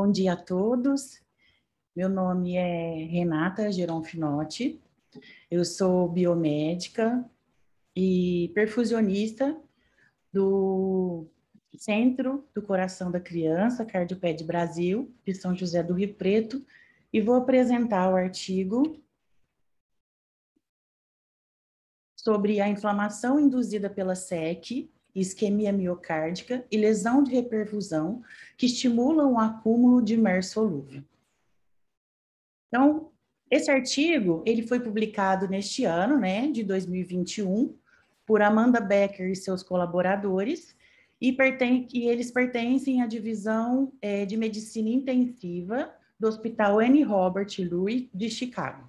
Bom dia a todos. Meu nome é Renata Geronfinotti. Eu sou biomédica e perfusionista do Centro do Coração da Criança, Cardioped Brasil, de São José do Rio Preto, e vou apresentar o artigo sobre a inflamação induzida pela SEC isquemia miocárdica e lesão de reperfusão, que estimulam o acúmulo de mer solúvel. Então, esse artigo, ele foi publicado neste ano, né, de 2021, por Amanda Becker e seus colaboradores, e, e eles pertencem à divisão é, de medicina intensiva do Hospital N. Robert Louis de Chicago.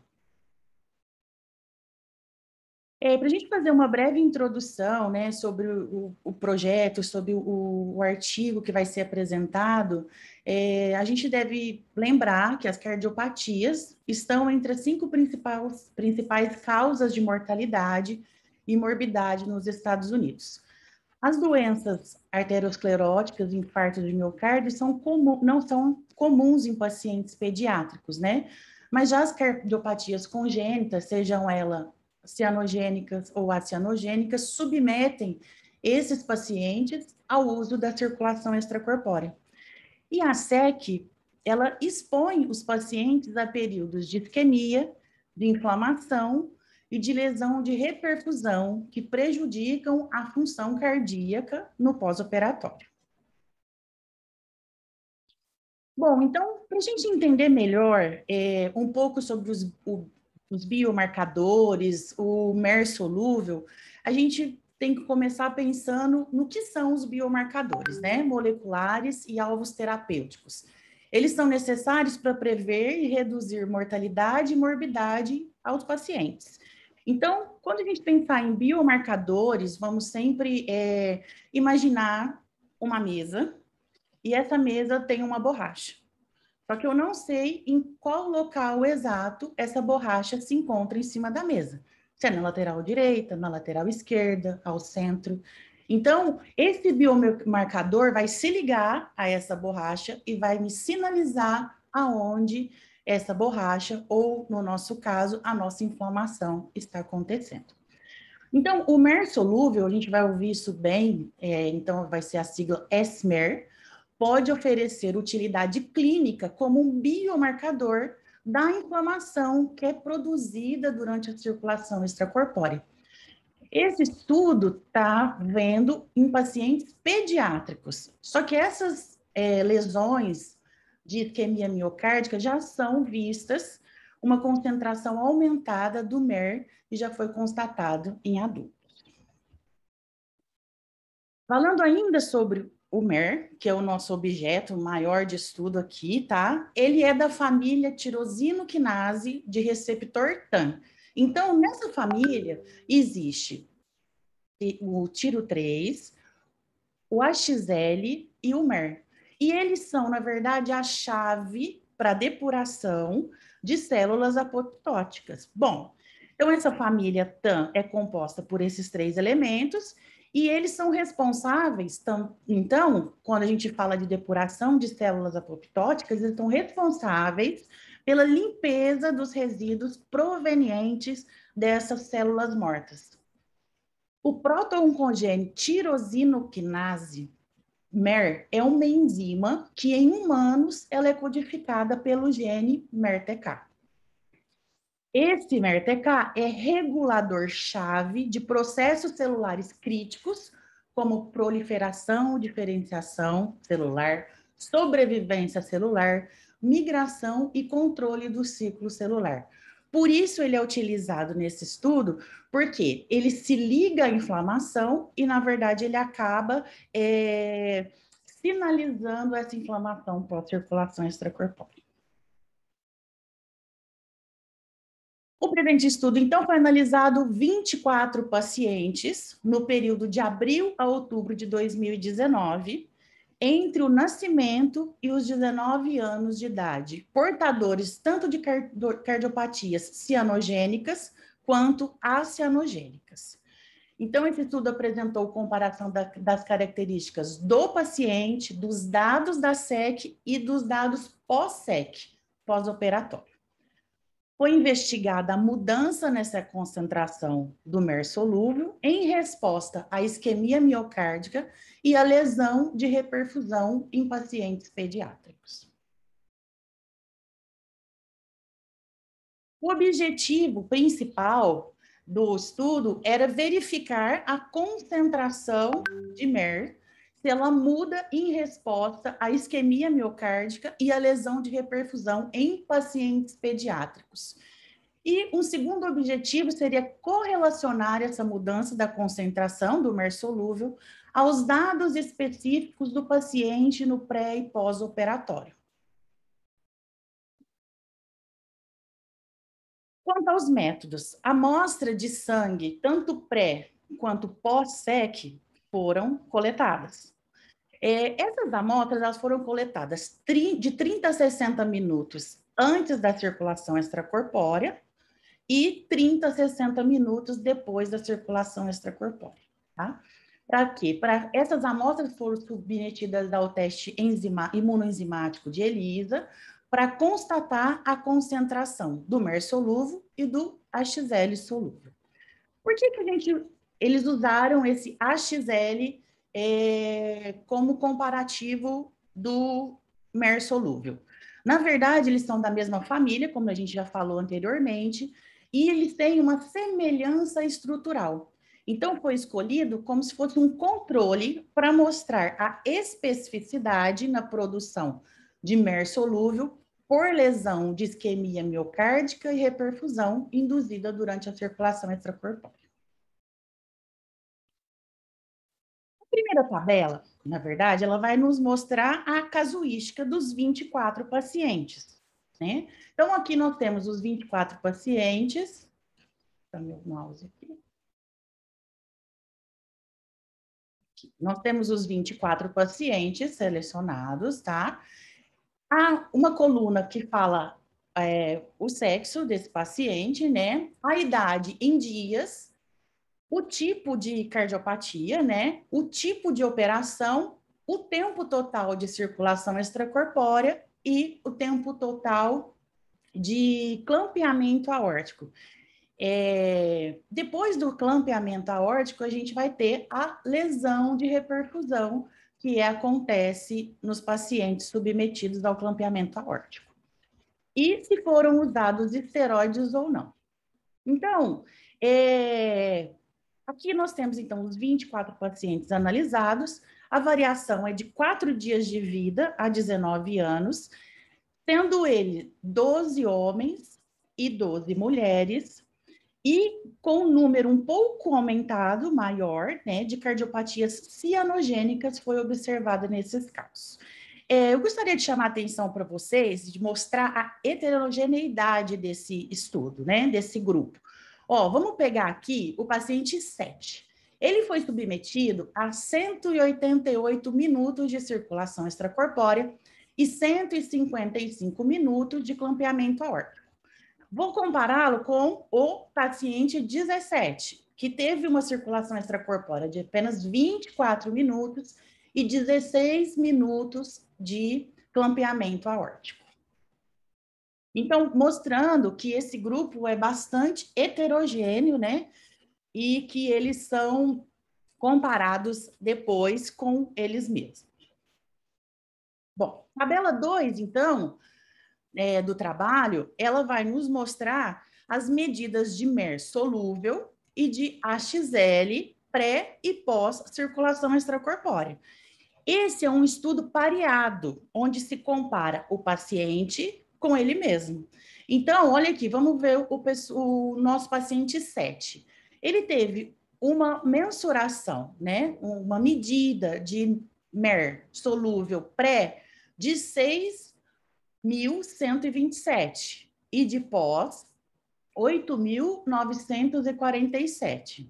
É, Para a gente fazer uma breve introdução né, sobre o, o projeto, sobre o, o, artigo que vai ser apresentado, é, a gente deve lembrar que as cardiopatias estão entre as cinco principais, principais causas de mortalidade e morbidade nos Estados Unidos. As doenças arterioscleróticas, infarto de miocárdio, são comum, não são comuns em pacientes pediátricos, né? Mas já as cardiopatias congênitas, sejam elas cianogênicas ou acianogênicas submetem esses pacientes ao uso da circulação extracorpórea. E a SEC, ela expõe os pacientes a períodos de isquemia, de inflamação e de lesão de reperfusão que prejudicam a função cardíaca no pós-operatório. Bom, então, para a gente entender melhor é, um pouco sobre os, o, os biomarcadores, o MER solúvel, a gente tem que começar pensando no que são os biomarcadores, né? Moleculares e alvos terapêuticos. Eles são necessários para prever e reduzir mortalidade e morbidade aos pacientes. Então, quando a gente pensar em biomarcadores, vamos sempre é, imaginar uma mesa e essa mesa tem uma borracha. Só que eu não sei em qual local exato essa borracha se encontra em cima da mesa. Se é na lateral direita, na lateral esquerda, ao centro. Então, esse biomarcador vai se ligar a essa borracha e vai me sinalizar aonde essa borracha, ou no nosso caso, a nossa inflamação está acontecendo. Então, o MER solúvel, a gente vai ouvir isso bem, é, então vai ser a sigla SMER, pode oferecer utilidade clínica como um biomarcador da inflamação que é produzida durante a circulação extracorpórea. Esse estudo está vendo em pacientes pediátricos, só que essas é, lesões de isquemia miocárdica já são vistas uma concentração aumentada do MER e já foi constatado em adultos. Falando ainda sobre o MER, que é o nosso objeto maior de estudo aqui, tá? Ele é da família tirosinoquinase de receptor TAN. Então, nessa família existe o tiro 3, o AXL e o MER. E eles são, na verdade, a chave para depuração de células apoptóticas. Bom, então essa família TAN é composta por esses três elementos e eles são responsáveis, então, quando a gente fala de depuração de células apoptóticas, eles são responsáveis pela limpeza dos resíduos provenientes dessas células mortas. O proto-oncogênio tirosinoquinase, MER, é uma enzima que em humanos ela é codificada pelo gene MERTK. Esse MERTK é regulador-chave de processos celulares críticos, como proliferação, diferenciação celular, sobrevivência celular, migração e controle do ciclo celular. Por isso ele é utilizado nesse estudo, porque ele se liga à inflamação e, na verdade, ele acaba é, sinalizando essa inflamação pós circulação extracorpórea. O presente estudo, então, foi analisado 24 pacientes no período de abril a outubro de 2019, entre o nascimento e os 19 anos de idade, portadores tanto de cardiopatias cianogênicas quanto acianogênicas. Então, esse estudo apresentou comparação da, das características do paciente, dos dados da SEC e dos dados pós-SEC, pós-operatório foi investigada a mudança nessa concentração do mer solúvel em resposta à isquemia miocárdica e à lesão de reperfusão em pacientes pediátricos. O objetivo principal do estudo era verificar a concentração de MER se ela muda em resposta à isquemia miocárdica e à lesão de reperfusão em pacientes pediátricos. E um segundo objetivo seria correlacionar essa mudança da concentração do mer solúvel aos dados específicos do paciente no pré e pós-operatório. Quanto aos métodos, a amostra de sangue, tanto pré quanto pós-SEC, foram coletadas. É, essas amostras elas foram coletadas de 30 a 60 minutos antes da circulação extracorpórea e 30 a 60 minutos depois da circulação extracorpórea. Tá? Para quê? Para essas amostras foram submetidas ao teste enzima, imunoenzimático de ELISA para constatar a concentração do MER solúvel e do HL solúvel. Por que, que a gente eles usaram esse AXL é, como comparativo do mer solúvel. Na verdade, eles são da mesma família, como a gente já falou anteriormente, e eles têm uma semelhança estrutural. Então, foi escolhido como se fosse um controle para mostrar a especificidade na produção de mer solúvel por lesão de isquemia miocárdica e reperfusão induzida durante a circulação extracorpórea. primeira tabela, na verdade, ela vai nos mostrar a casuística dos 24 pacientes. Né? Então, aqui nós temos os 24 pacientes. Tá meu mouse aqui. aqui. Nós temos os 24 pacientes selecionados, tá? Há uma coluna que fala é, o sexo desse paciente, né? A idade em dias, o tipo de cardiopatia, né? O tipo de operação, o tempo total de circulação extracorpórea e o tempo total de clampeamento aórtico. É, depois do clampeamento aórtico, a gente vai ter a lesão de reperfusão que acontece nos pacientes submetidos ao clampeamento aórtico. E se foram usados esteroides ou não. Então, é, Aqui nós temos, então, os 24 pacientes analisados. A variação é de 4 dias de vida a 19 anos, sendo ele 12 homens e 12 mulheres, e com um número um pouco aumentado, maior, né, de cardiopatias cianogênicas foi observada nesses casos. É, eu gostaria de chamar a atenção para vocês, de mostrar a heterogeneidade desse estudo, né, desse grupo. Ó, vamos pegar aqui o paciente 7. Ele foi submetido a 188 minutos de circulação extracorpórea e 155 minutos de clampeamento aórtico. Vou compará-lo com o paciente 17, que teve uma circulação extracorpórea de apenas 24 minutos e 16 minutos de clampeamento aórtico. Então, mostrando que esse grupo é bastante heterogêneo, né? E que eles são comparados depois com eles mesmos. Bom, tabela 2, então, é, do trabalho, ela vai nos mostrar as medidas de MER solúvel e de AXL pré e pós circulação extracorpórea. Esse é um estudo pareado, onde se compara o paciente com ele mesmo. Então, olha aqui, vamos ver o, o nosso paciente 7. Ele teve uma mensuração, né? Uma medida de MER solúvel pré de 6.127 e de pós 8.947.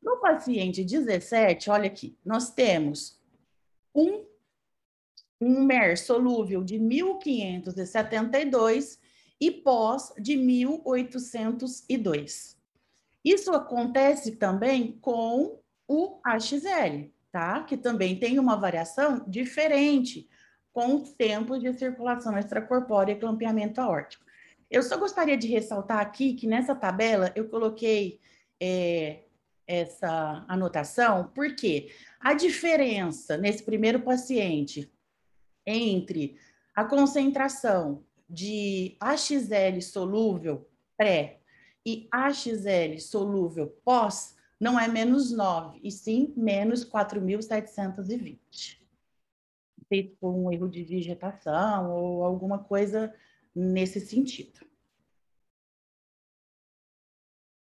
No paciente 17, olha aqui, nós temos um um MER solúvel de 1572 e pós de 1802. Isso acontece também com o AXL, tá? Que também tem uma variação diferente com o tempo de circulação extracorpórea e clampeamento aórtico. Eu só gostaria de ressaltar aqui que nessa tabela eu coloquei é, essa anotação, porque a diferença nesse primeiro paciente entre a concentração de AXL solúvel pré e AXL solúvel pós não é menos 9, e sim menos 4.720. Feito por um erro de vegetação ou alguma coisa nesse sentido.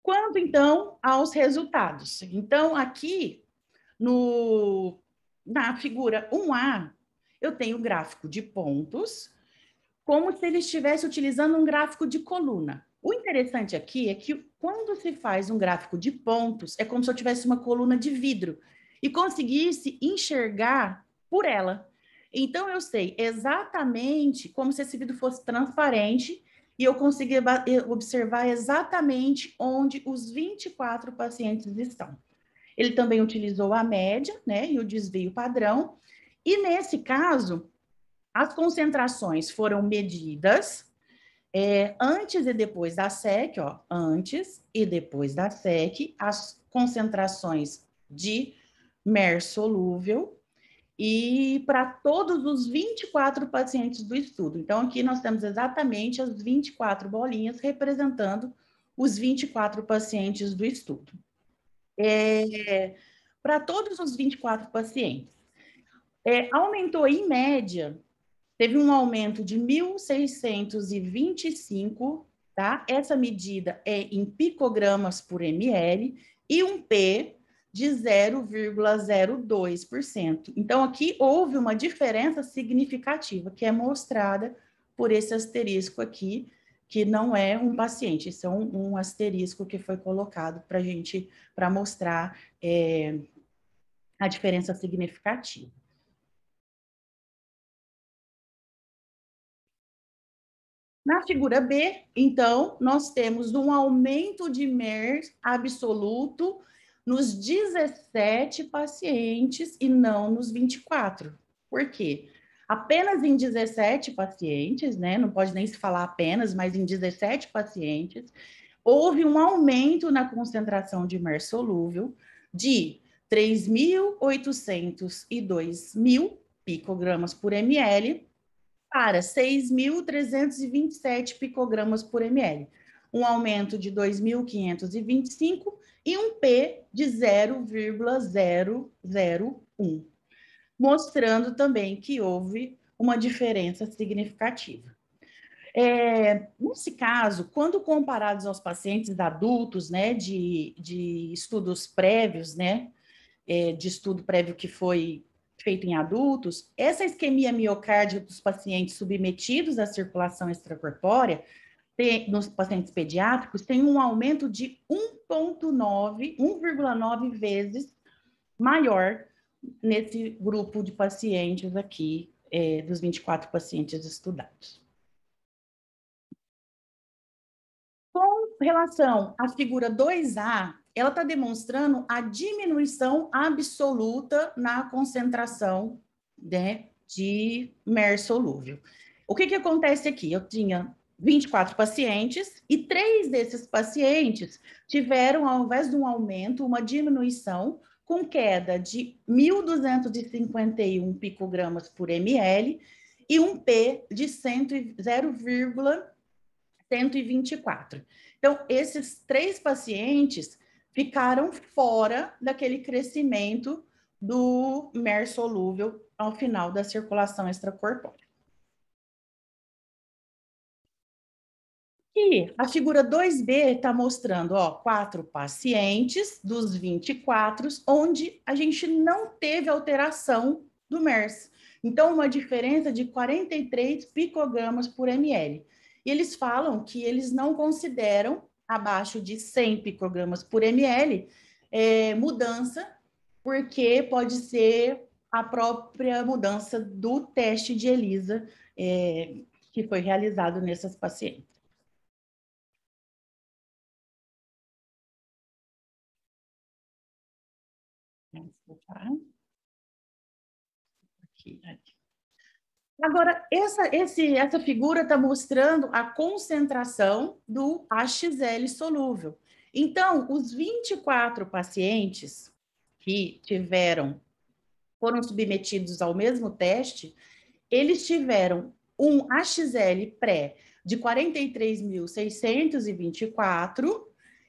Quanto, então, aos resultados. Então, aqui, no, na figura 1A, eu tenho o gráfico de pontos, como se ele estivesse utilizando um gráfico de coluna. O interessante aqui é que quando se faz um gráfico de pontos, é como se eu tivesse uma coluna de vidro e conseguisse enxergar por ela. Então eu sei exatamente como se esse vidro fosse transparente e eu conseguia observar exatamente onde os 24 pacientes estão. Ele também utilizou a média, né, e o desvio padrão, e nesse caso, as concentrações foram medidas é, antes e depois da SEC, ó, antes e depois da SEC, as concentrações de MER solúvel e para todos os 24 pacientes do estudo. Então, aqui nós temos exatamente as 24 bolinhas representando os 24 pacientes do estudo. É, para todos os 24 pacientes é, aumentou em média, teve um aumento de 1.625, tá? Essa medida é em picogramas por ml e um P de 0,02%. Então aqui houve uma diferença significativa que é mostrada por esse asterisco aqui, que não é um paciente, isso é um, um asterisco que foi colocado para gente para mostrar é, a diferença significativa. Na figura B, então, nós temos um aumento de MERS absoluto nos 17 pacientes e não nos 24. Por quê? Apenas em 17 pacientes, né? Não pode nem se falar apenas, mas em 17 pacientes, houve um aumento na concentração de MER solúvel de 3.802 mil picogramas por ml para 6.327 picogramas por ml, um aumento de 2.525 e um P de 0,001, mostrando também que houve uma diferença significativa. É, nesse caso, quando comparados aos pacientes adultos, né, de, de estudos prévios, né, é, de estudo prévio que foi feito em adultos, essa isquemia miocárdica dos pacientes submetidos à circulação extracorpórea, nos pacientes pediátricos, tem um aumento de 1,9, 1,9 vezes maior nesse grupo de pacientes aqui, é, dos 24 pacientes estudados. Com relação à figura 2A, ela está demonstrando a diminuição absoluta na concentração né, de MER solúvel. O que, que acontece aqui? Eu tinha 24 pacientes e três desses pacientes tiveram, ao invés de um aumento, uma diminuição com queda de 1.251 picogramas por ml e um P de 0,124. Então, esses três pacientes ficaram fora daquele crescimento do mer solúvel ao final da circulação extracorpórea. E a figura 2B está mostrando ó, quatro pacientes dos 24, onde a gente não teve alteração do MERS. Então, uma diferença de 43 picogramas por ml. E eles falam que eles não consideram abaixo de 100 picogramas por ml, é, mudança, porque pode ser a própria mudança do teste de ELISA é, que foi realizado nessas pacientes. Aqui, aqui. Agora, essa, esse, essa figura está mostrando a concentração do AXL solúvel. Então, os 24 pacientes que tiveram, foram submetidos ao mesmo teste, eles tiveram um AXL pré de 43.624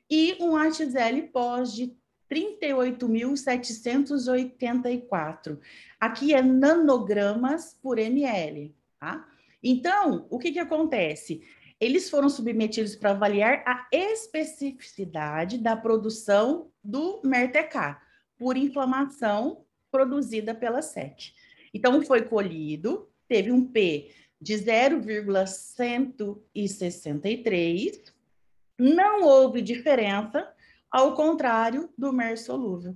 e um AXL pós de 38.784. Aqui é nanogramas por ml, tá? Então, o que que acontece? Eles foram submetidos para avaliar a especificidade da produção do MERTK por inflamação produzida pela SEC. Então, foi colhido, teve um P de 0,163, não houve diferença ao contrário do MER solúvel.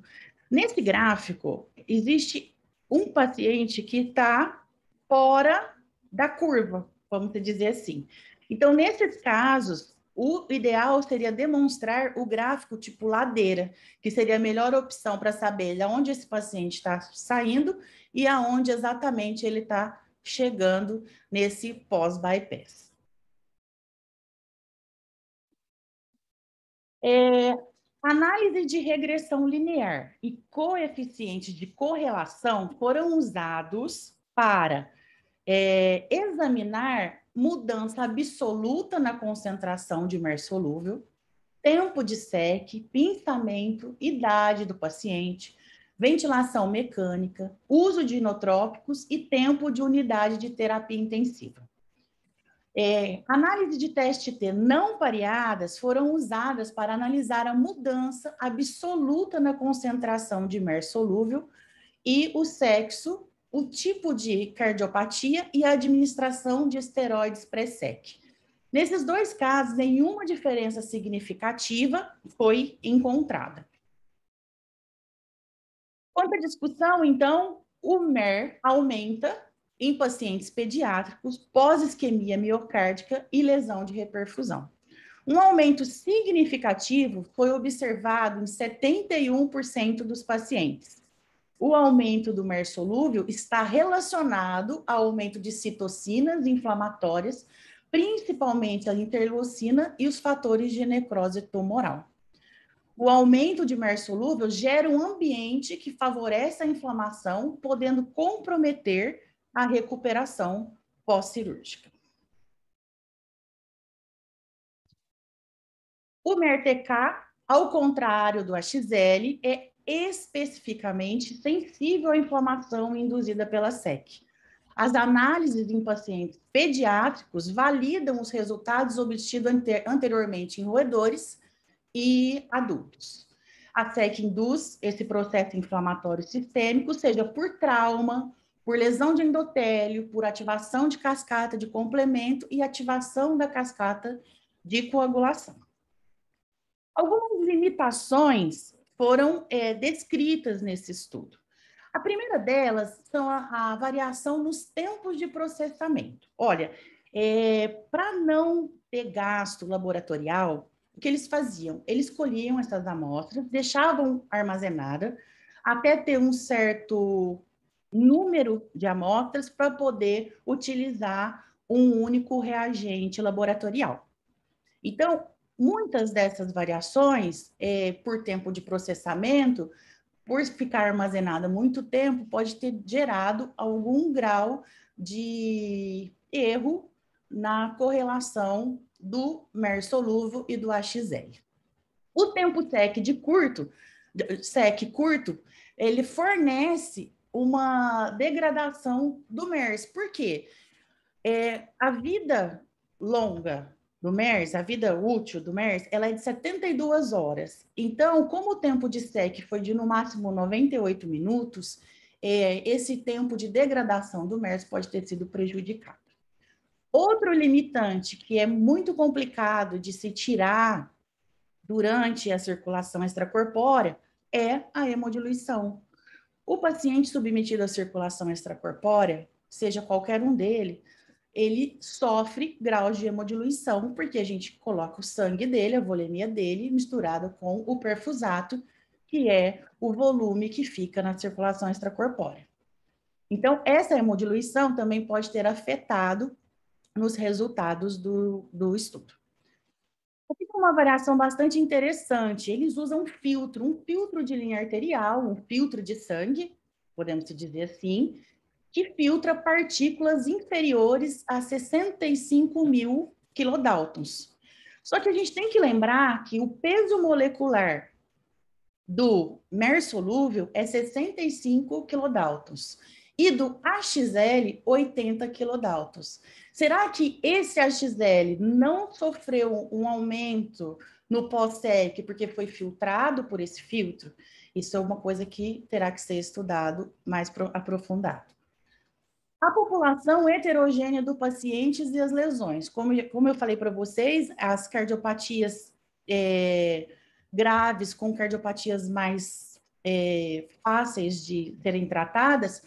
Nesse gráfico, existe um paciente que está fora da curva, vamos dizer assim. Então, nesses casos, o ideal seria demonstrar o gráfico tipo ladeira, que seria a melhor opção para saber de onde esse paciente está saindo e aonde exatamente ele está chegando nesse pós-bypass. É, Análise de regressão linear e coeficiente de correlação foram usados para é, examinar mudança absoluta na concentração de mer solúvel, tempo de SEC, pintamento, idade do paciente, ventilação mecânica, uso de inotrópicos e tempo de unidade de terapia intensiva. É, análise de teste T não pareadas foram usadas para analisar a mudança absoluta na concentração de mer solúvel e o sexo, o tipo de cardiopatia e a administração de esteroides pré-sec. Nesses dois casos, nenhuma diferença significativa foi encontrada. Quanto à discussão, então, o MER aumenta em pacientes pediátricos pós-isquemia miocárdica e lesão de reperfusão. Um aumento significativo foi observado em 71% dos pacientes. O aumento do mersolúvio está relacionado ao aumento de citocinas inflamatórias, principalmente a interleucina e os fatores de necrose tumoral. O aumento de mersolúvio gera um ambiente que favorece a inflamação, podendo comprometer a recuperação pós-cirúrgica. O MERTK, ao contrário do AXL, é especificamente sensível à inflamação induzida pela SEC. As análises em pacientes pediátricos validam os resultados obtidos anteriormente em roedores e adultos. A SEC induz esse processo inflamatório sistêmico, seja por trauma, por lesão de endotélio, por ativação de cascata de complemento e ativação da cascata de coagulação. Algumas limitações foram é, descritas nesse estudo. A primeira delas são a, a variação nos tempos de processamento. Olha, é, para não ter gasto laboratorial, o que eles faziam? Eles colhiam essas amostras, deixavam armazenada até ter um certo número de amostras para poder utilizar um único reagente laboratorial. Então, muitas dessas variações, é, por tempo de processamento, por ficar armazenada muito tempo, pode ter gerado algum grau de erro na correlação do MER soluvo e do AXL. O tempo sec de curto, sec curto, ele fornece uma degradação do MERS. Por quê? É, a vida longa do MERS, a vida útil do MERS, ela é de 72 horas. Então, como o tempo de SEC foi de no máximo 98 minutos, é, esse tempo de degradação do MERS pode ter sido prejudicado. Outro limitante que é muito complicado de se tirar durante a circulação extracorpórea é a hemodiluição. O paciente submetido à circulação extracorpórea, seja qualquer um dele, ele sofre grau de hemodiluição, porque a gente coloca o sangue dele, a volemia dele, misturado com o perfusato, que é o volume que fica na circulação extracorpórea. Então, essa hemodiluição também pode ter afetado nos resultados do, do estudo uma variação bastante interessante. Eles usam um filtro, um filtro de linha arterial, um filtro de sangue, podemos dizer assim, que filtra partículas inferiores a 65 mil quilodaltons. Só que a gente tem que lembrar que o peso molecular do mer solúvel é 65 quilodaltons e do AXL 80 quilodaltos. Será que esse AXL não sofreu um aumento no pós-sec porque foi filtrado por esse filtro? Isso é uma coisa que terá que ser estudado mais aprofundado. A população heterogênea do paciente e as lesões. Como, como eu falei para vocês, as cardiopatias é, graves com cardiopatias mais é, fáceis de serem tratadas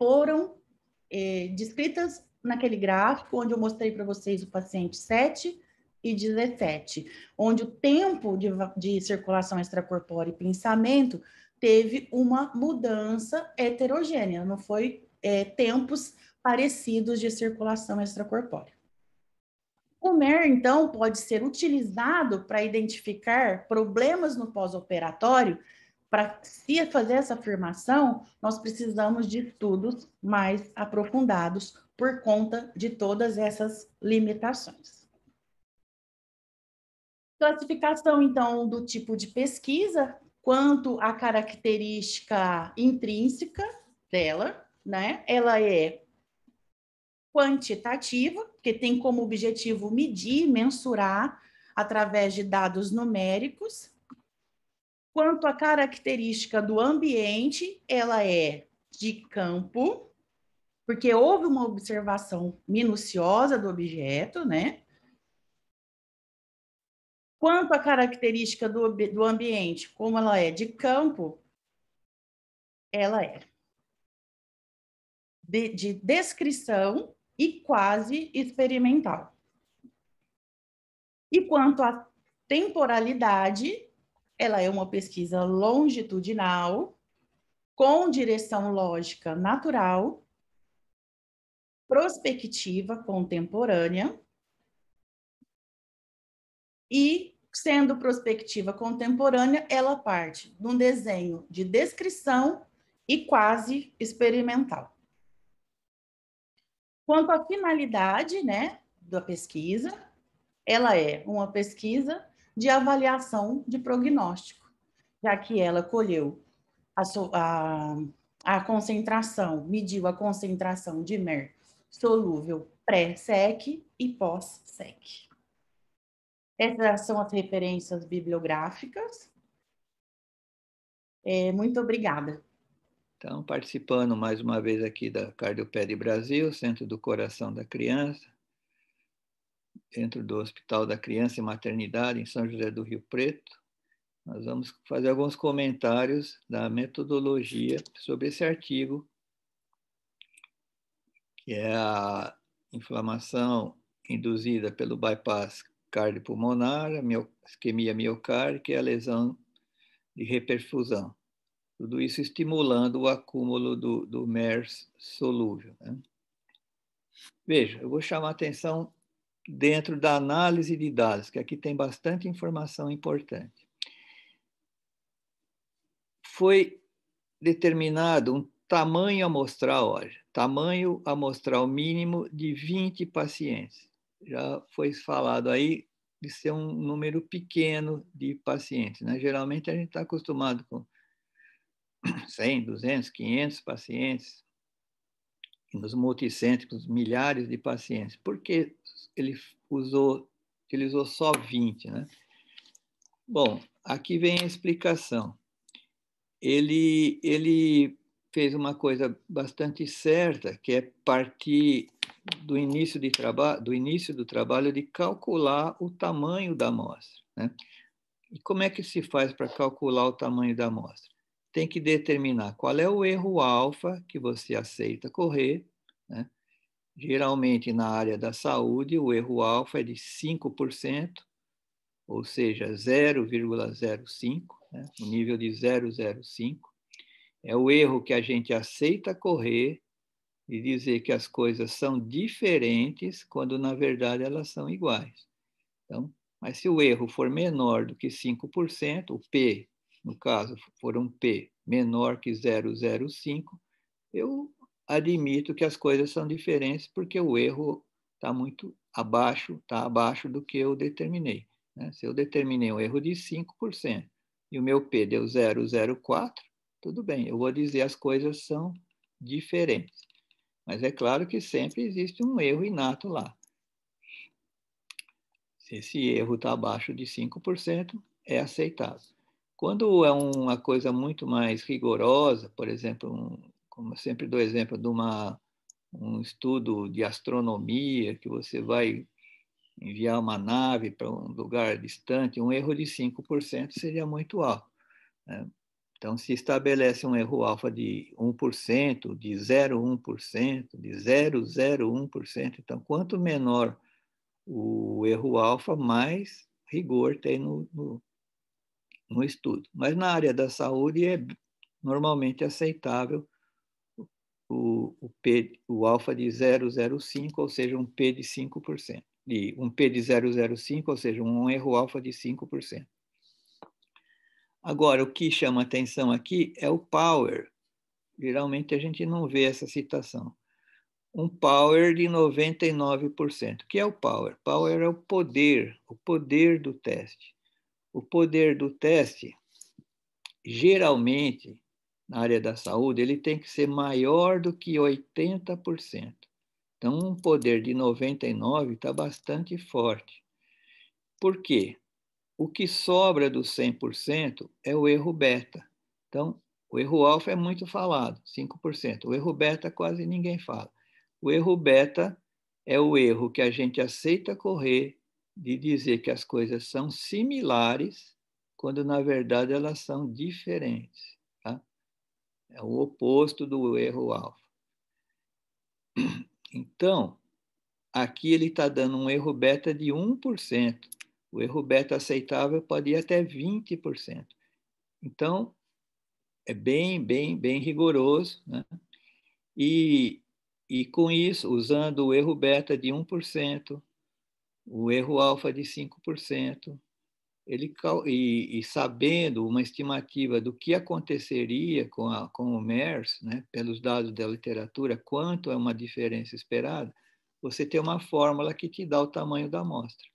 foram eh, descritas naquele gráfico onde eu mostrei para vocês o paciente 7 e 17, onde o tempo de, de circulação extracorpórea e pensamento teve uma mudança heterogênea, não foi eh, tempos parecidos de circulação extracorpórea. O MER, então, pode ser utilizado para identificar problemas no pós-operatório para se fazer essa afirmação, nós precisamos de estudos mais aprofundados por conta de todas essas limitações. Classificação, então, do tipo de pesquisa, quanto à característica intrínseca dela, né? Ela é quantitativa, que tem como objetivo medir, mensurar através de dados numéricos, Quanto à característica do ambiente, ela é de campo, porque houve uma observação minuciosa do objeto, né? Quanto à característica do, do ambiente, como ela é de campo, ela é de, de descrição e quase experimental. E quanto à temporalidade, ela é uma pesquisa longitudinal, com direção lógica natural, prospectiva contemporânea, e sendo prospectiva contemporânea, ela parte de um desenho de descrição e quase experimental. Quanto à finalidade né, da pesquisa, ela é uma pesquisa de avaliação de prognóstico, já que ela colheu a, a, a concentração, mediu a concentração de MER solúvel pré-SEC e pós-SEC. Essas são as referências bibliográficas. É, muito obrigada. Então, participando mais uma vez aqui da Cardiopédia Brasil, Centro do Coração da Criança, dentro do Hospital da Criança e Maternidade, em São José do Rio Preto, nós vamos fazer alguns comentários da metodologia sobre esse artigo, que é a inflamação induzida pelo bypass cardiopulmonar, isquemia miocárdica e a lesão de reperfusão. Tudo isso estimulando o acúmulo do, do MERS solúvel. Né? Veja, eu vou chamar a atenção dentro da análise de dados, que aqui tem bastante informação importante. Foi determinado um tamanho amostral, olha, tamanho amostral mínimo de 20 pacientes. Já foi falado aí de ser um número pequeno de pacientes. Né? Geralmente a gente está acostumado com 100, 200, 500 pacientes, nos multicêntricos milhares de pacientes. Por que ele usou, utilizou só 20? Né? Bom, aqui vem a explicação. Ele, ele fez uma coisa bastante certa, que é partir do início, de do início do trabalho de calcular o tamanho da amostra. Né? E como é que se faz para calcular o tamanho da amostra? tem que determinar qual é o erro alfa que você aceita correr. Né? Geralmente, na área da saúde, o erro alfa é de 5%, ou seja, 0,05, né? o nível de 0,05. É o erro que a gente aceita correr e dizer que as coisas são diferentes quando, na verdade, elas são iguais. Então, mas se o erro for menor do que 5%, o P no caso for um P menor que 0,05, eu admito que as coisas são diferentes porque o erro está muito abaixo, está abaixo do que eu determinei. Né? Se eu determinei um erro de 5% e o meu P deu 0,04, tudo bem, eu vou dizer as coisas são diferentes. Mas é claro que sempre existe um erro inato lá. Se esse erro está abaixo de 5%, é aceitável. Quando é uma coisa muito mais rigorosa, por exemplo, um, como eu sempre dou exemplo de uma, um estudo de astronomia, que você vai enviar uma nave para um lugar distante, um erro de 5% seria muito alto. Né? Então, se estabelece um erro alfa de 1%, de 0,1%, de 0,01%. Então, quanto menor o erro alfa, mais rigor tem no, no, no estudo. Mas na área da saúde é normalmente aceitável o, o, P, o alfa de 0,05, ou seja, um P de 5%. de um P de 0,05, ou seja, um erro alfa de 5%. Agora, o que chama atenção aqui é o power. Geralmente a gente não vê essa citação. Um power de 99%. O que é o power? Power é o poder, o poder do teste. O poder do teste, geralmente, na área da saúde, ele tem que ser maior do que 80%. Então, um poder de 99% está bastante forte. Por quê? O que sobra do 100% é o erro beta. Então, o erro alfa é muito falado, 5%. O erro beta quase ninguém fala. O erro beta é o erro que a gente aceita correr de dizer que as coisas são similares, quando na verdade elas são diferentes. Tá? É o oposto do erro alfa. Então, aqui ele está dando um erro beta de 1%. O erro beta aceitável pode ir até 20%. Então, é bem, bem, bem rigoroso. Né? E, e com isso, usando o erro beta de 1%, o erro alfa de 5%, ele, e, e sabendo uma estimativa do que aconteceria com, a, com o MERS, né, pelos dados da literatura, quanto é uma diferença esperada, você tem uma fórmula que te dá o tamanho da amostra.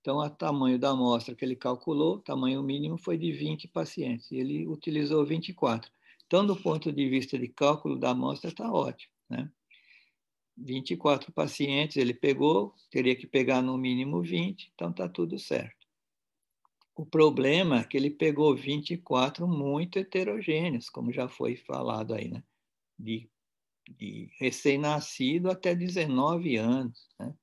Então, o tamanho da amostra que ele calculou, o tamanho mínimo foi de 20 pacientes, e ele utilizou 24. Então, do ponto de vista de cálculo da amostra, está ótimo. Né? 24 pacientes ele pegou, teria que pegar no mínimo 20, então está tudo certo. O problema é que ele pegou 24 muito heterogêneos, como já foi falado aí, né? De, de recém-nascido até 19 anos, né?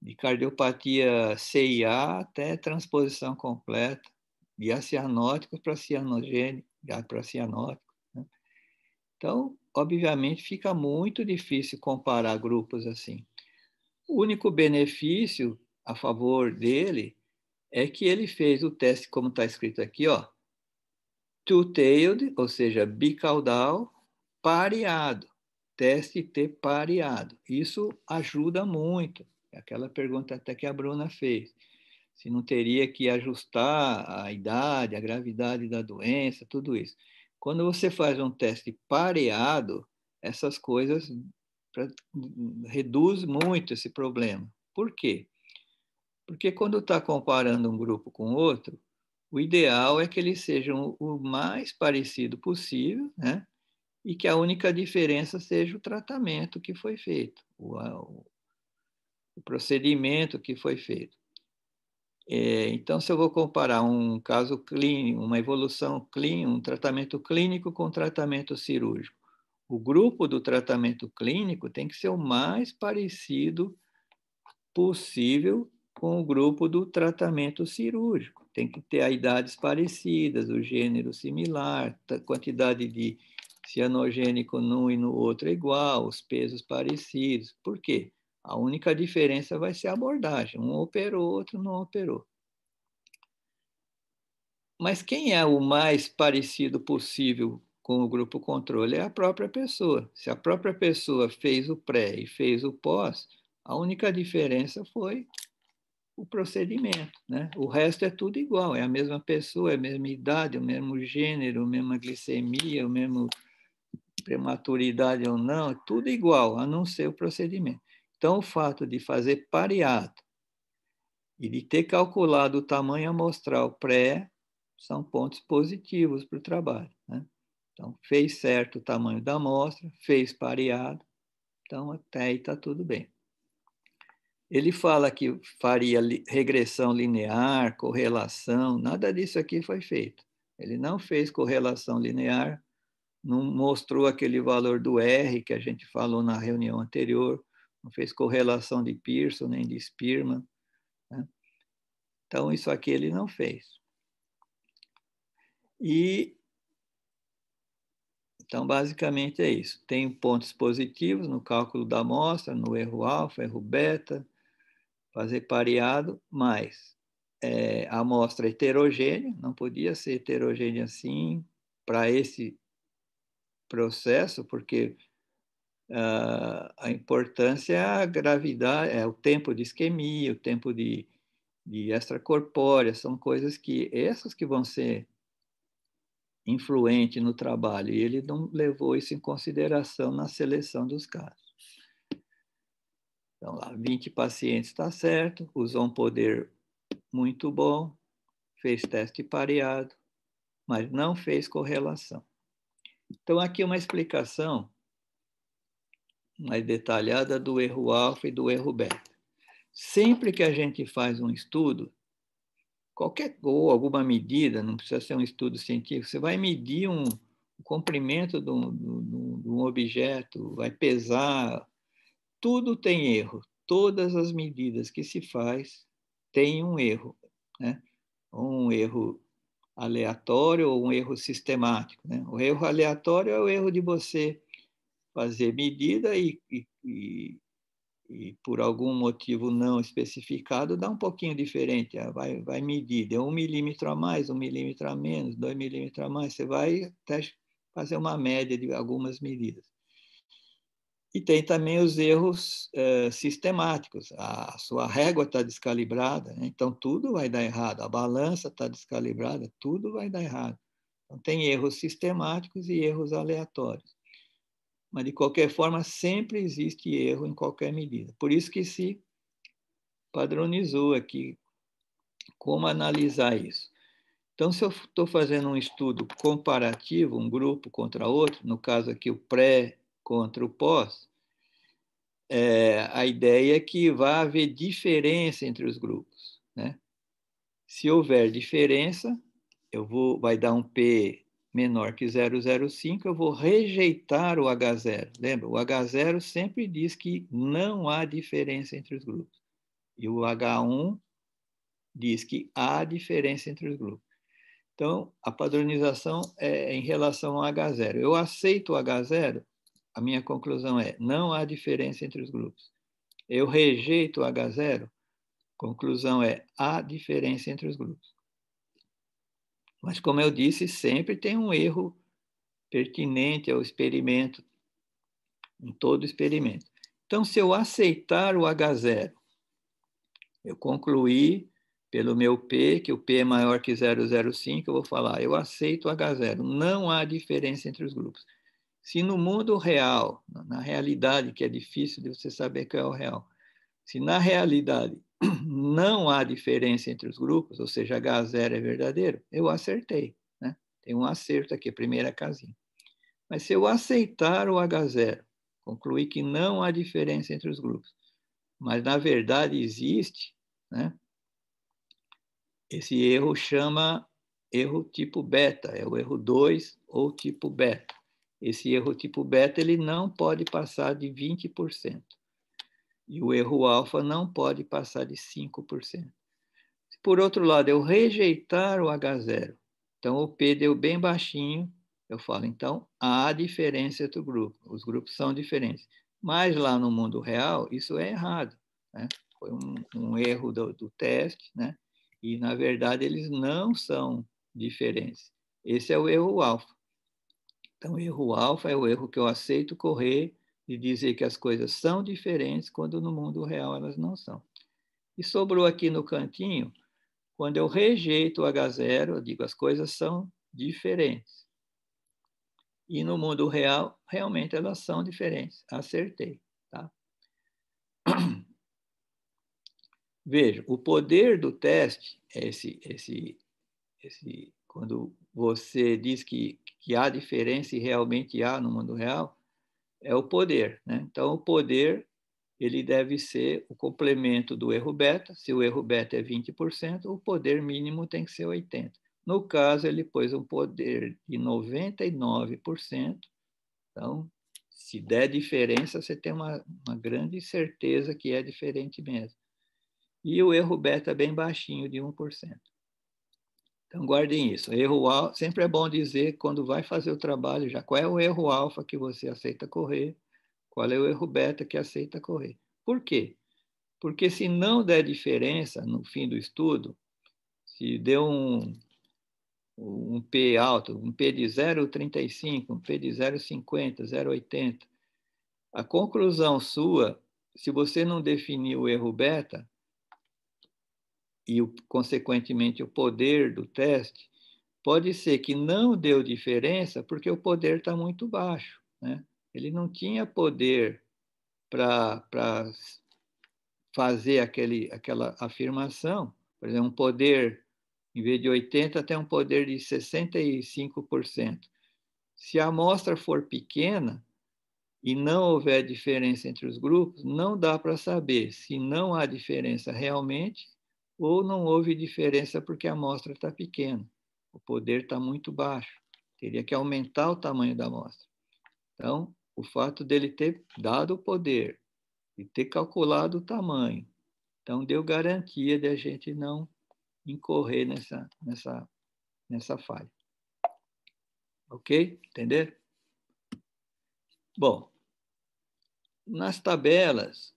de cardiopatia CIA até transposição completa, de acianótico para cianogênico, para cianótico. Né? Então, obviamente fica muito difícil comparar grupos assim. O único benefício a favor dele é que ele fez o teste como está escrito aqui, ó, two-tailed, ou seja, bicaudal, pareado, teste T pareado. Isso ajuda muito. É aquela pergunta até que a Bruna fez. Se não teria que ajustar a idade, a gravidade da doença, tudo isso. Quando você faz um teste pareado, essas coisas pra, reduz muito esse problema. Por quê? Porque quando está comparando um grupo com outro, o ideal é que eles sejam o mais parecido possível, né? E que a única diferença seja o tratamento que foi feito, o, o procedimento que foi feito. É, então, se eu vou comparar um caso clínico, uma evolução clínica, um tratamento clínico com tratamento cirúrgico, o grupo do tratamento clínico tem que ser o mais parecido possível com o grupo do tratamento cirúrgico. Tem que ter idades parecidas, o gênero similar, a quantidade de cianogênico num e no outro é igual, os pesos parecidos. Por quê? A única diferença vai ser a abordagem. Um operou, outro não operou. Mas quem é o mais parecido possível com o grupo controle é a própria pessoa. Se a própria pessoa fez o pré e fez o pós, a única diferença foi o procedimento, né? O resto é tudo igual, é a mesma pessoa, é a mesma idade, o mesmo gênero, a mesma glicemia, o mesmo prematuridade ou não, é tudo igual, a não ser o procedimento. Então, o fato de fazer pareado e de ter calculado o tamanho amostral pré são pontos positivos para o trabalho. Né? Então, fez certo o tamanho da amostra, fez pareado, então até aí está tudo bem. Ele fala que faria regressão linear, correlação, nada disso aqui foi feito. Ele não fez correlação linear, não mostrou aquele valor do R que a gente falou na reunião anterior, não fez correlação de Pearson nem de Spearman. Né? Então, isso aqui ele não fez. E então, basicamente é isso. Tem pontos positivos no cálculo da amostra, no erro alfa, erro beta, fazer pareado, mas é, a amostra é heterogênea, não podia ser heterogênea assim para esse processo, porque Uh, a importância é a gravidade, é o tempo de isquemia, o tempo de, de extracorpórea, são coisas que essas que vão ser influentes no trabalho, e ele não levou isso em consideração na seleção dos casos. Então, lá, 20 pacientes está certo, usou um poder muito bom, fez teste pareado, mas não fez correlação. Então, aqui uma explicação mais detalhada do erro alfa e do erro beta. Sempre que a gente faz um estudo, qualquer ou alguma medida, não precisa ser um estudo científico, você vai medir um, o comprimento de um, de um objeto, vai pesar, tudo tem erro. Todas as medidas que se faz têm um erro, né? um erro aleatório ou um erro sistemático. Né? O erro aleatório é o erro de você fazer medida e, e, e, por algum motivo não especificado, dá um pouquinho diferente, ah, vai, vai medir, deu é um milímetro a mais, um milímetro a menos, dois milímetros a mais, você vai até fazer uma média de algumas medidas. E tem também os erros eh, sistemáticos. A sua régua está descalibrada, né? então tudo vai dar errado. A balança está descalibrada, tudo vai dar errado. Então, tem erros sistemáticos e erros aleatórios. Mas, de qualquer forma, sempre existe erro em qualquer medida. Por isso que se padronizou aqui como analisar isso. Então, se eu estou fazendo um estudo comparativo, um grupo contra outro, no caso aqui o pré contra o pós, é, a ideia é que vai haver diferença entre os grupos. Né? Se houver diferença, eu vou, vai dar um P menor que 0,05, eu vou rejeitar o H0. Lembra, o H0 sempre diz que não há diferença entre os grupos. E o H1 diz que há diferença entre os grupos. Então, a padronização é em relação ao H0. Eu aceito o H0, a minha conclusão é não há diferença entre os grupos. Eu rejeito o H0, conclusão é há diferença entre os grupos. Mas, como eu disse, sempre tem um erro pertinente ao experimento, em todo experimento. Então, se eu aceitar o H0, eu concluí pelo meu P, que o P é maior que 0,05, eu vou falar, eu aceito o H0, não há diferença entre os grupos. Se no mundo real, na realidade, que é difícil de você saber qual é o real, se na realidade não há diferença entre os grupos, ou seja, H0 é verdadeiro, eu acertei. Né? Tem um acerto aqui, primeira casinha. Mas se eu aceitar o H0, concluir que não há diferença entre os grupos, mas na verdade existe, né? esse erro chama erro tipo beta, é o erro 2 ou tipo beta. Esse erro tipo beta ele não pode passar de 20%. E o erro alfa não pode passar de 5%. Por outro lado, eu rejeitar o H0, então o P deu bem baixinho, eu falo, então há diferença entre o grupo, os grupos são diferentes. Mas lá no mundo real, isso é errado. Né? Foi um, um erro do, do teste, né? e na verdade eles não são diferentes. Esse é o erro alfa. Então, o erro alfa é o erro que eu aceito correr de dizer que as coisas são diferentes quando no mundo real elas não são. E sobrou aqui no cantinho, quando eu rejeito o H0, eu digo as coisas são diferentes. E no mundo real, realmente elas são diferentes. Acertei. Tá? Veja, o poder do teste, é esse, esse, esse, quando você diz que, que há diferença e realmente há no mundo real, é o poder. Né? Então, o poder ele deve ser o complemento do erro beta. Se o erro beta é 20%, o poder mínimo tem que ser 80%. No caso, ele pôs um poder de 99%. Então, se der diferença, você tem uma, uma grande certeza que é diferente mesmo. E o erro beta é bem baixinho, de 1%. Então, guardem isso. Erro alfa, sempre é bom dizer quando vai fazer o trabalho já qual é o erro alfa que você aceita correr, qual é o erro beta que aceita correr. Por quê? Porque se não der diferença no fim do estudo, se deu um, um P alto, um P de 0,35, um P de 0,50, 0,80, a conclusão sua, se você não definir o erro beta, e, consequentemente, o poder do teste, pode ser que não deu diferença porque o poder está muito baixo. Né? Ele não tinha poder para fazer aquele, aquela afirmação. Por exemplo, um poder, em vez de 80%, tem um poder de 65%. Se a amostra for pequena, e não houver diferença entre os grupos, não dá para saber se não há diferença realmente ou não houve diferença porque a amostra está pequena, o poder está muito baixo, teria que aumentar o tamanho da amostra. Então, o fato dele ter dado o poder e ter calculado o tamanho, então deu garantia de a gente não incorrer nessa, nessa, nessa falha. Ok? Entender? Bom, nas tabelas,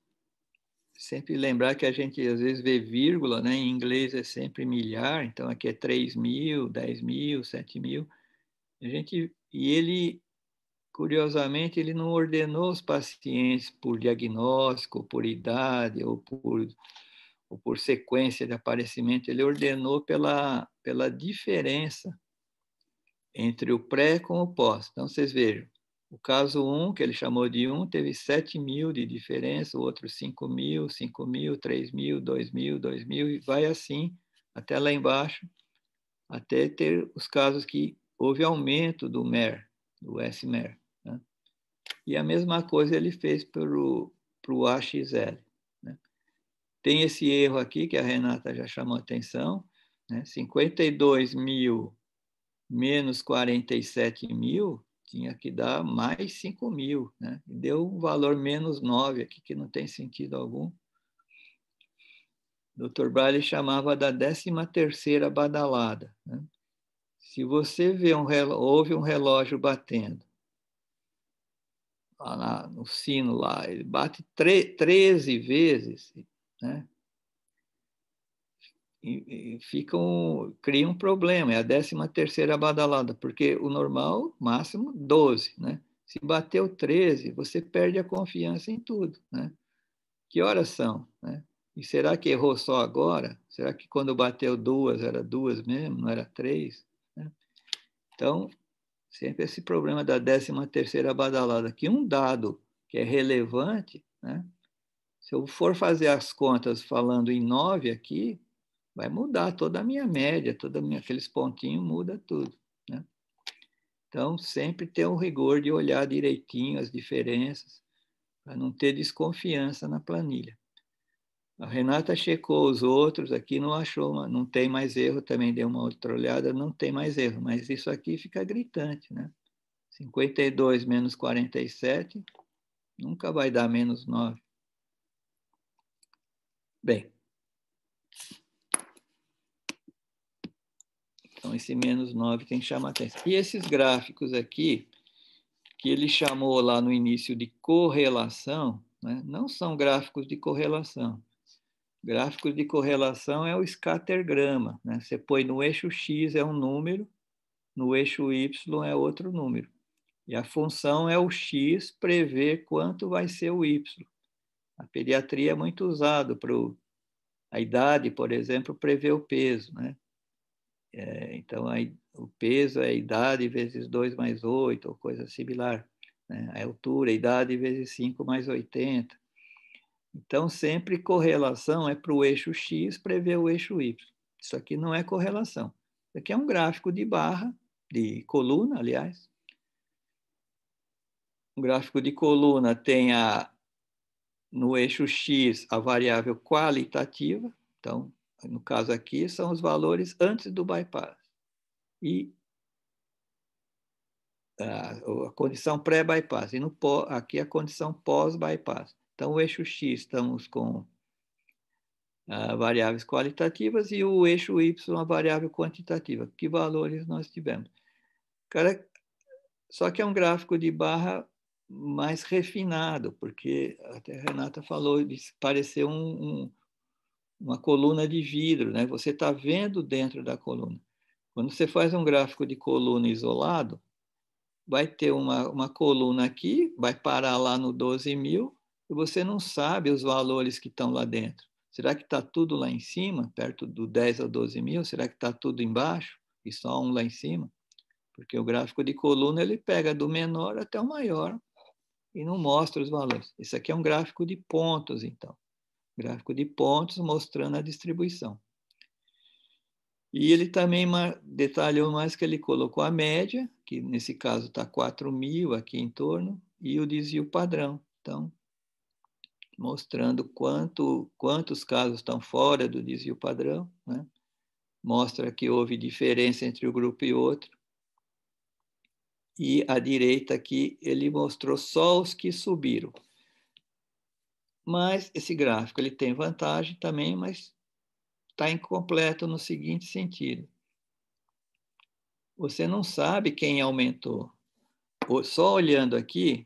sempre lembrar que a gente às vezes vê vírgula, né? em inglês é sempre milhar, então aqui é 3 mil, 10 mil, 7 mil. A gente, e ele, curiosamente, ele não ordenou os pacientes por diagnóstico, por idade ou por, ou por sequência de aparecimento, ele ordenou pela, pela diferença entre o pré com o pós. Então, vocês vejam, o caso 1, um, que ele chamou de 1, um, teve 7 mil de diferença, o outro 5 mil, 5 mil, 3 mil, 2 mil, 2 mil, e vai assim até lá embaixo, até ter os casos que houve aumento do MER, do SMER. Né? E a mesma coisa ele fez para o AXL. Né? Tem esse erro aqui que a Renata já chamou a atenção, né? 52 mil menos 47 mil, tinha que dar mais 5 mil, né? E deu um valor menos 9 aqui, que não tem sentido algum. Dr. Braille chamava da 13ª badalada. Né? Se você vê um ouve um relógio batendo, lá no sino lá, ele bate 13 vezes, né? e, ficam, cria um problema, é a décima terceira badalada, porque o normal, máximo, 12, né? Se bateu 13, você perde a confiança em tudo, né? Que horas são, né? E será que errou só agora? Será que quando bateu duas, era duas mesmo, não era três? Né? Então, sempre esse problema da décima terceira badalada, que um dado que é relevante, né? Se eu for fazer as contas falando em nove aqui, vai mudar toda a minha média, toda minha, aqueles pontinhos muda tudo. Né? Então, sempre ter um rigor de olhar direitinho as diferenças, para não ter desconfiança na planilha. A Renata checou os outros aqui, não achou, não tem mais erro, também deu uma outra olhada, não tem mais erro, mas isso aqui fica gritante, né? 52 menos 47 nunca vai dar menos 9. Bem, Então, esse menos 9 tem que chamar atenção. E esses gráficos aqui, que ele chamou lá no início de correlação, né? não são gráficos de correlação. Gráficos de correlação é o scattergrama. Né? Você põe no eixo x é um número, no eixo y é outro número. E a função é o x prever quanto vai ser o y. A pediatria é muito usado para a idade, por exemplo, prever o peso. Né? É, então, o peso é a idade vezes 2 mais 8, ou coisa similar. Né? A altura, a idade vezes 5 mais 80. Então, sempre correlação é para o eixo X prever o eixo Y. Isso aqui não é correlação. Isso aqui é um gráfico de barra, de coluna, aliás. O gráfico de coluna tem a, no eixo X a variável qualitativa, então no caso aqui, são os valores antes do bypass. E a, ah, a condição pré-bypass. E no, aqui a condição pós-bypass. Então, o eixo X estamos com a, ah, variáveis qualitativas e o eixo Y, a variável quantitativa. Que valores nós tivemos? Cara, só que é um gráfico de barra mais refinado, porque até a Renata falou de parecer um, um uma coluna de vidro, né? Você está vendo dentro da coluna. Quando você faz um gráfico de coluna isolado, vai ter uma, uma coluna aqui, vai parar lá no 12 mil, e você não sabe os valores que estão lá dentro. Será que está tudo lá em cima, perto do 10 a 12 mil? Será que está tudo embaixo e só um lá em cima? Porque o gráfico de coluna ele pega do menor até o maior e não mostra os valores. Isso aqui é um gráfico de pontos, então gráfico de pontos mostrando a distribuição. E ele também detalhou mais que ele colocou a média, que nesse caso está 4 mil aqui em torno, e o desvio padrão. Então, mostrando quanto, quantos casos estão fora do desvio padrão, né? mostra que houve diferença entre o grupo e outro. E à direita aqui, ele mostrou só os que subiram. Mas esse gráfico ele tem vantagem também, mas está incompleto no seguinte sentido. Você não sabe quem aumentou. Só olhando aqui,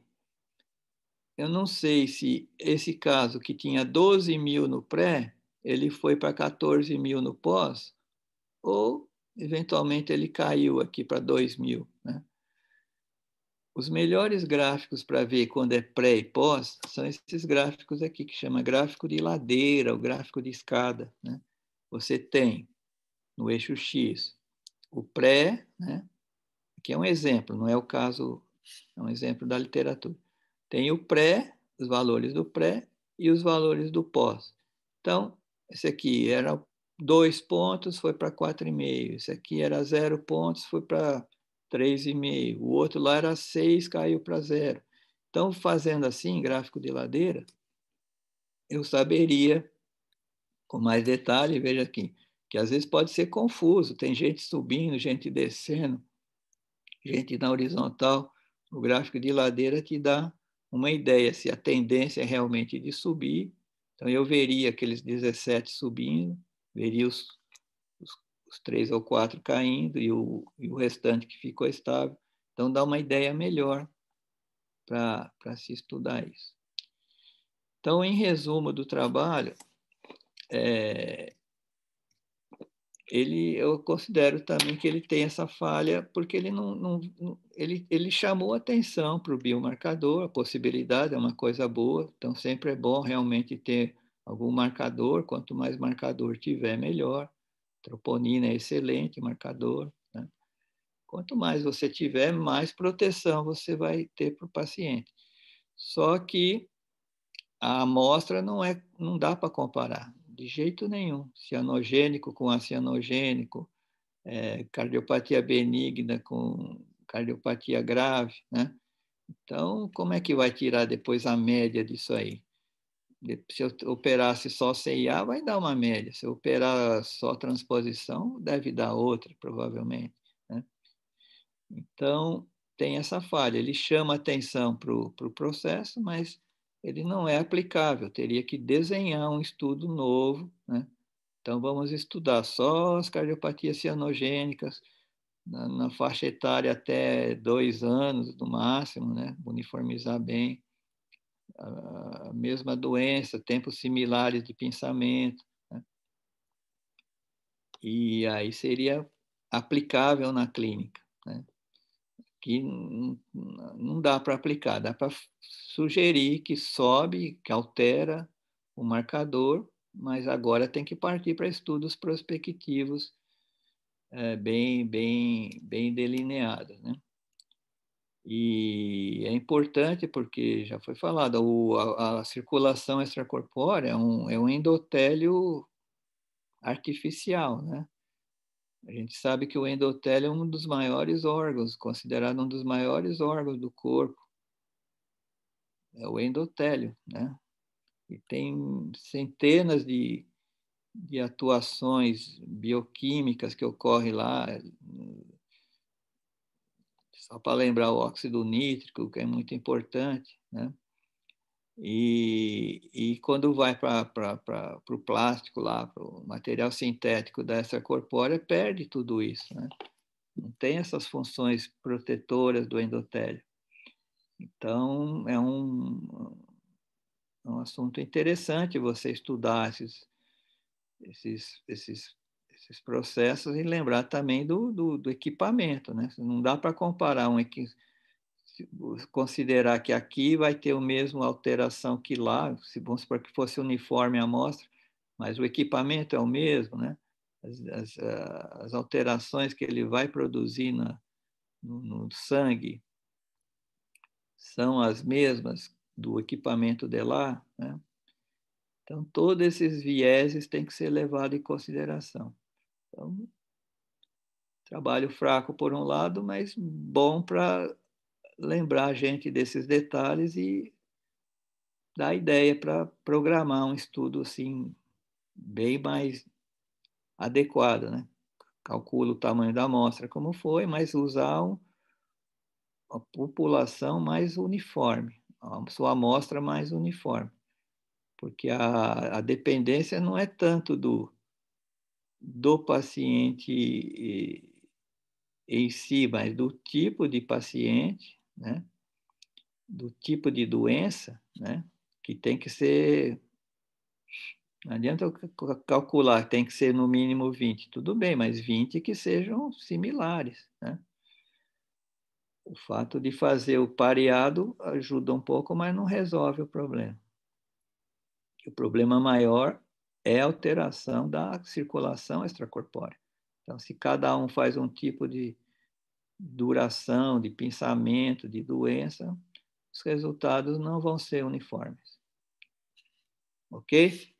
eu não sei se esse caso que tinha 12 mil no pré, ele foi para 14 mil no pós, ou eventualmente ele caiu aqui para 2 mil. Né? Os melhores gráficos para ver quando é pré e pós são esses gráficos aqui, que chama gráfico de ladeira, o gráfico de escada. Né? Você tem no eixo X o pré, né? que é um exemplo, não é o caso, é um exemplo da literatura. Tem o pré, os valores do pré e os valores do pós. Então, esse aqui era dois pontos, foi para 4,5. Esse aqui era zero pontos, foi para 3,5. O outro lá era 6, caiu para zero. Então, fazendo assim, gráfico de ladeira, eu saberia com mais detalhe, veja aqui, que às vezes pode ser confuso, tem gente subindo, gente descendo, gente na horizontal, o gráfico de ladeira te dá uma ideia se a tendência é realmente de subir. Então eu veria aqueles 17 subindo, veria os os três ou quatro caindo e o, e o restante que ficou estável. Então, dá uma ideia melhor para se estudar isso. Então, em resumo do trabalho, é, ele, eu considero também que ele tem essa falha, porque ele, não, não, não ele, ele chamou atenção para o biomarcador, a possibilidade é uma coisa boa, então sempre é bom realmente ter algum marcador, quanto mais marcador tiver, melhor. Troponina é excelente marcador. Né? Quanto mais você tiver, mais proteção você vai ter para o paciente. Só que a amostra não, é, não dá para comparar, de jeito nenhum. Cianogênico com acianogênico, é, cardiopatia benigna com cardiopatia grave, né? Então, como é que vai tirar depois a média disso aí? Se eu operasse só CIA, vai dar uma média. Se eu operar só transposição, deve dar outra, provavelmente. Né? Então, tem essa falha. Ele chama atenção para o pro processo, mas ele não é aplicável. Teria que desenhar um estudo novo. Né? Então, vamos estudar só as cardiopatias cianogênicas na, na faixa etária até dois anos, no máximo, né? uniformizar bem a, mesma doença, tempos similares de pensamento. Né? E aí seria aplicável na clínica. Né? Que não dá para aplicar, dá para sugerir que sobe, que altera o marcador, mas agora tem que partir para estudos prospectivos é, bem, bem, bem delineados. Né? E é importante porque, já foi falado, o, a, a, circulação extracorpórea é um, é um endotélio artificial, né? A gente sabe que o endotélio é um dos maiores órgãos, considerado um dos maiores órgãos do corpo. É o endotélio, né? E tem centenas de, de atuações bioquímicas que ocorrem lá, só para lembrar o óxido nítrico, que é muito importante, né? E, e quando vai para o plástico lá, para o material sintético da extracorpórea, perde tudo isso, né? Não tem essas funções protetoras do endotélio. Então, é um, é um assunto interessante você estudar esses, esses, esses esses processos e lembrar também do, do, do equipamento. Né? Não dá para comparar um considerar que aqui vai ter a mesma alteração que lá, se vamos supor que fosse uniforme a amostra, mas o equipamento é o mesmo, né? As, as, as alterações que ele vai produzir na, no, no sangue são as mesmas do equipamento de lá, né? Então, todos esses vieses têm que ser levados em consideração. Então, trabalho fraco por um lado, mas bom para lembrar a gente desses detalhes e dar ideia para programar um estudo assim bem mais adequado, né? Calculo o tamanho da amostra como foi, mas usar uma população mais uniforme, a sua amostra mais uniforme, porque a, a dependência não é tanto do do paciente eh, em si, mas do tipo de paciente, né? do tipo de doença, né? que tem que ser. Não adianta eu calcular, tem que ser no mínimo 20. Tudo bem, mas 20 que sejam similares. Né? O fato de fazer o pareado ajuda um pouco, mas não resolve o problema. O problema maior é alteração da circulação extracorpórea. Então, se cada um faz um tipo de duração, de pensamento, de doença, os resultados não vão ser uniformes. Ok?